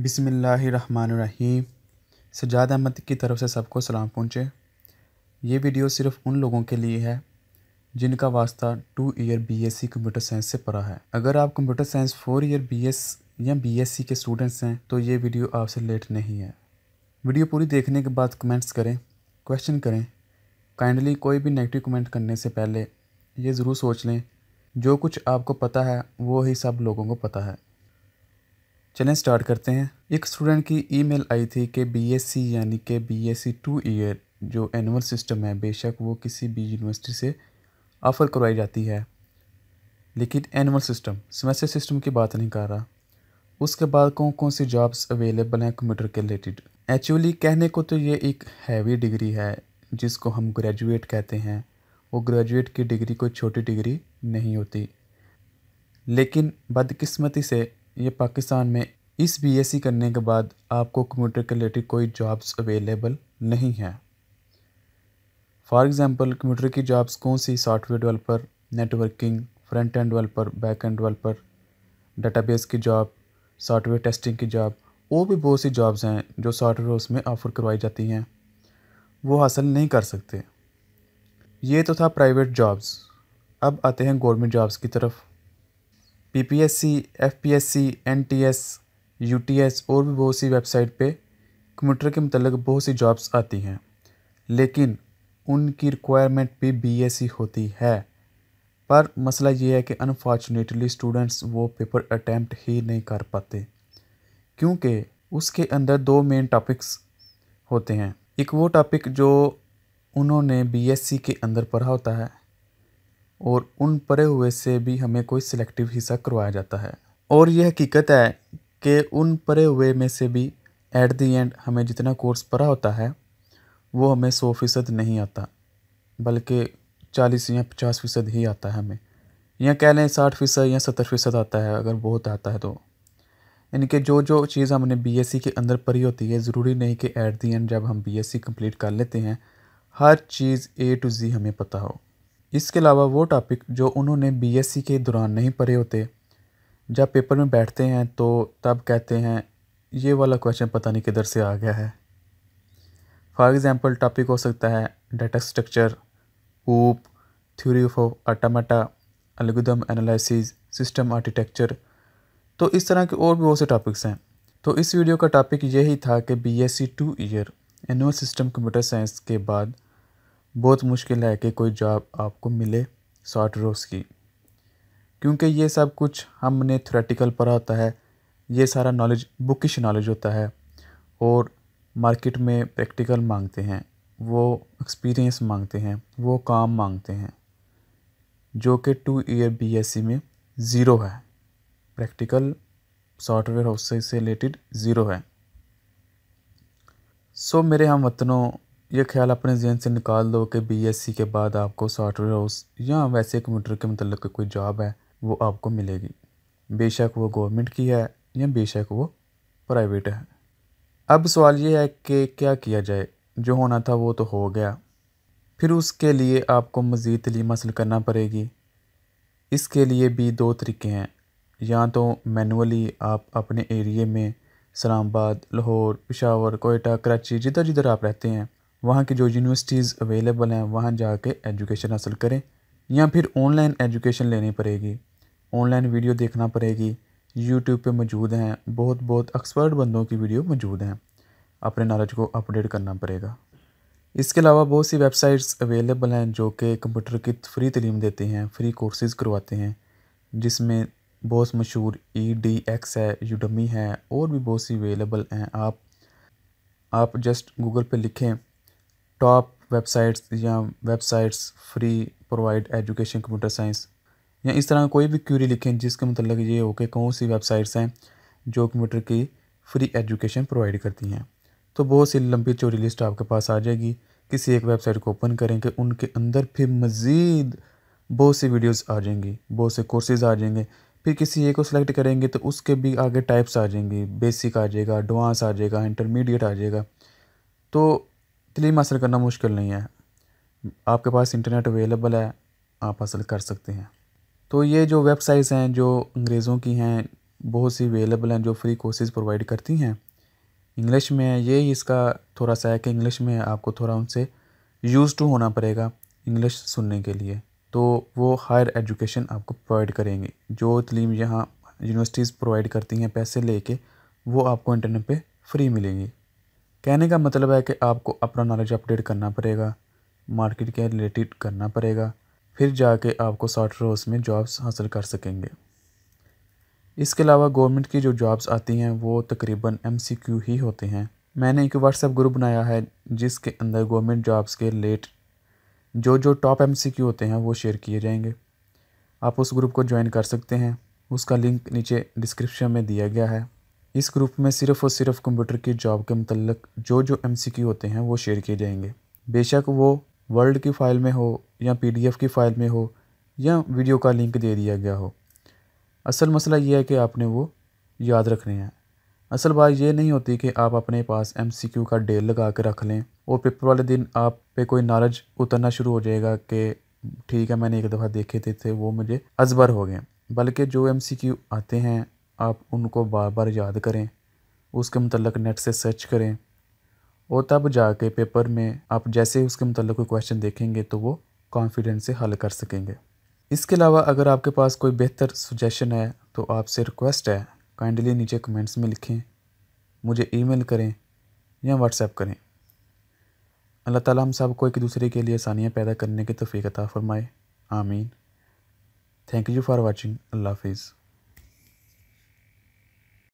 बिसमीम सजाद अहमद की तरफ से सबको सलाम पहुँचे ये वीडियो सिर्फ उन लोगों के लिए है जिनका वास्ता two year BSc computer science से पड़ा है अगर आप computer science four year BS या बीएससी के स्टूडेंट्स हैं तो ये वीडियो आपसे लेट नहीं है वीडियो पूरी देखने के बाद कमेंट्स करें क्वेश्चन करें काइंडली कोई भी नेगेटिव कमेंट करने से पहले ये ज़रूर सोच लें जो कुछ आपको पता है वो ही सब लोगों को पता है चलें स्टार्ट करते हैं एक स्टूडेंट की ईमेल आई थी कि बीएससी यानी कि बीएससी टू ईयर जो एनुअल सिस्टम है बेशक वो किसी भी यूनिवर्सिटी से ऑफ़र करवाई जाती है लेकिन एनुअल सिस्टम सेमेस्टर सिस्टम की बात नहीं कर रहा उसके बाद कौन कौन सी जॉब्स अवेलेबल हैं कंप्यूटर के रिलेटेड एक्चुअली कहने को तो ये एक हैवी डिग्री है जिसको हम ग्रेजुएट कहते हैं वो ग्रेजुएट की डिग्री कोई छोटी डिग्री नहीं होती लेकिन बदकिस्मती से ये पाकिस्तान में इस बीएससी करने के बाद आपको कंप्यूटर के रिलेटेड कोई जॉब्स अवेलेबल नहीं है फॉर एग्ज़ाम्पल कंप्यूटर की जॉब्स कौन सी software developer networking front end developer back end developer database की जॉब सॉफ्टवेयर टेस्टिंग की जॉब और भी बहुत सी जॉब्स हैं जो सॉफ्टवेयर उसमें ऑफ़र करवाई जाती हैं वो हासिल नहीं कर सकते ये तो था प्राइवेट जॉब्स अब आते हैं गवर्नमेंट जॉब्स की तरफ पीपीएससी, एफपीएससी, एनटीएस, यूटीएस और भी बहुत सी वेबसाइट पे कंप्यूटर के मतलब बहुत सी जॉब्स आती हैं लेकिन उनकी रिक्वायरमेंट भी बीएससी होती है पर मसला ये है कि अनफॉर्चुनेटली स्टूडेंट्स वो पेपर अटैम्प्ट ही नहीं कर पाते क्योंकि उसके अंदर दो मेन टॉपिक्स होते हैं एक वो टॉपिक जो उन्होंने बीएससी के अंदर पढ़ा होता है और उन परे हुए से भी हमें कोई सिलेक्टिव हिस्सा करवाया जाता है और यह हकीकत है कि उन परे हुए में से भी एट दी एंड हमें जितना कोर्स पढ़ा होता है वो हमें सौ फ़ीसद नहीं आता बल्कि चालीस या पचास फ़ीसद ही आता है हमें या कह लें साठ फ़ीसद या सत्तर फ़ीसद आता है अगर बहुत आता है तो यानी कि जो जो चीज़ हमने बीएससी e के अंदर पढ़ी होती है ज़रूरी नहीं कि एट दी एंड जब हम बीएससी कंप्लीट e कर लेते हैं हर चीज़ ए टू जी हमें पता हो इसके अलावा वो टॉपिक जो उन्होंने बीएससी के दौरान नहीं पढ़े होते जब पेपर में बैठते हैं तो तब कहते हैं ये वाला क्वेश्चन पता नहीं किधर से आ गया है फॉर एग्ज़ाम्पल टॉपिक हो सकता है data structure OOP theory of automata algorithm analysis system architecture तो इस तरह के और भी बहुत से टॉपिक्स हैं तो इस वीडियो का टॉपिक यही था कि B S C two year annual system computer science के बाद बहुत मुश्किल है कि कोई जॉब आपको मिले शॉर्ट रोज़ की क्योंकि ये सब कुछ हमने थ्रेटिकल पढ़ा होता है ये सारा नॉलेज बुकिश नॉलेज होता है और मार्केट में प्रैक्टिकल मांगते हैं वो एक्सपीरियंस मांगते हैं वो काम मांगते हैं जो कि टू ईयर बीएससी में ज़ीरो है प्रैक्टिकल सॉफ्टवेयर हाउस से रिलेटेड ज़ीरो है सो मेरे हम वतनों ये ख्याल अपने जहन से निकाल दो कि बीएससी के बाद आपको सॉफ्टवेयर हाउस या वैसे कंप्यूटर के मतलब कोई जॉब है वो आपको मिलेगी बेशक वो गवर्नमेंट की है या बेशक वो प्राइवेट है अब सवाल ये है कि क्या किया जाए जो होना था वो तो हो गया फिर उसके लिए आपको मज़ीद तलीम हासिल करना पड़ेगी इसके लिए भी दो तरीके हैं या तो मैनुअली आप अपने एरिए में इस्लामाबाद लाहौर पिशावर कोयटा कराची जिधर जिधर आप रहते हैं वहाँ की जो यूनिवर्सिटीज़ अवेलेबल हैं वहाँ जाके एजुकेशन हासिल करें या फिर ऑनलाइन एजुकेशन लेनी पड़ेगी ऑनलाइन वीडियो देखना पड़ेगी यूट्यूब पे मौजूद हैं बहुत बहुत एक्सपर्ट बंदों की वीडियो मौजूद हैं अपने नॉलेज को अपडेट करना पड़ेगा इसके अलावा बहुत सी वेबसाइट्स अवेलेबल हैं जो कि कंप्यूटर की फ्री तलीम देते हैं फ्री कोर्सेज़ करवाते हैं जिसमें बहुत मशहूर ई डी एक्स है यूडमी है और भी बहुत सी अवेलेबल हैं आप आप जस्ट गूगल पे लिखें टॉप वेबसाइट्स या websites free provide education computer science या इस तरह कोई भी क्यूरी लिखें जिसके मतलब ये हो कि कौन सी वेबसाइट्स हैं जो कंप्यूटर की फ्री एजुकेशन प्रोवाइड करती हैं तो बहुत सी लंबी चोरी लिस्ट आपके पास आ जाएगी किसी एक वेबसाइट को ओपन करें कि उनके अंदर फिर मज़ीद बहुत सी वीडियोस आ जाएंगी बहुत से कोर्सेज आ जाएंगे फिर किसी एक को सिलेक्ट करेंगे तो उसके भी आगे टाइप्स आ जाएंगे बेसिक आ जाएगा एडवांस आ जाएगा इंटरमीडिएट आ जाएगा तो तलीम हासिल करना मुश्किल नहीं है आपके पास इंटरनेट अवेलेबल है आप हासिल कर सकते हैं तो ये जो वेबसाइट्स हैं जो अंग्रेज़ों की हैं बहुत सी अवेलेबल हैं जो फ्री कोर्सेज प्रोवाइड करती हैं इंग्लिश में ये इसका थोड़ा सा है कि इंग्लिश में आपको थोड़ा उनसे यूज़ टू होना पड़ेगा इंग्लिश सुनने के लिए तो वो हायर एजुकेशन आपको प्रोवाइड करेंगे जो तलीम यहाँ यूनिवर्सिटीज़ प्रोवाइड करती हैं पैसे लेके वो आपको इंटरनेट पे फ्री मिलेंगी कहने का मतलब है कि आपको अपना नॉलेज अपडेट करना पड़ेगा मार्केट के रिलेटेड करना पड़ेगा फिर जाके आपको सॉफ्टवेयर रोज़ में जॉब्स हासिल कर सकेंगे इसके अलावा गवर्नमेंट की जो जॉब्स आती हैं वो तकरीबन एम ही होते हैं मैंने एक व्हाट्सएप ग्रुप बनाया है जिसके अंदर गवर्नमेंट जॉब्स के लेट जो जो टॉप एम होते हैं वो शेयर किए जाएंगे आप उस ग्रुप को ज्वाइन कर सकते हैं उसका लिंक नीचे डिस्क्रिप्शन में दिया गया है इस ग्रुप में सिर्फ और सिर्फ कंप्यूटर की जॉब के मतलब जो जो एम होते हैं वो शेयर किए जाएंगे बेशक वो वर्ल्ड की फ़ाइल में हो या पी की फ़ाइल में हो या वीडियो का लिंक दे दिया गया हो असल मसला ये है कि आपने वो याद रखने हैं असल बात ये नहीं होती कि आप अपने पास एम का डेल लगा के रख लें और पेपर वाले दिन आप पे कोई नॉलेज उतरना शुरू हो जाएगा कि ठीक है मैंने एक दफ़ा देखे थे, थे वो मुझे अजबर हो गए बल्कि जो एम आते हैं आप उनको बार बार याद करें उसके मतलब नेट से सर्च करें और तब जाके पेपर में आप जैसे ही उसके मतलब कोई क्वेश्चन देखेंगे तो वो कॉन्फिडेंस से हल कर सकेंगे इसके अलावा अगर आपके पास कोई बेहतर सुजेशन है तो आपसे रिक्वेस्ट है काइंडली नीचे कमेंट्स में लिखें मुझे ईमेल करें या व्हाट्सएप करें अल्लाह ताला हम सबको एक दूसरे के लिए आसानियाँ पैदा करने की तोफ़ी अता फ़रमाए आमीन थैंक यू फॉर वॉचिंग अल्लाह हाफिज़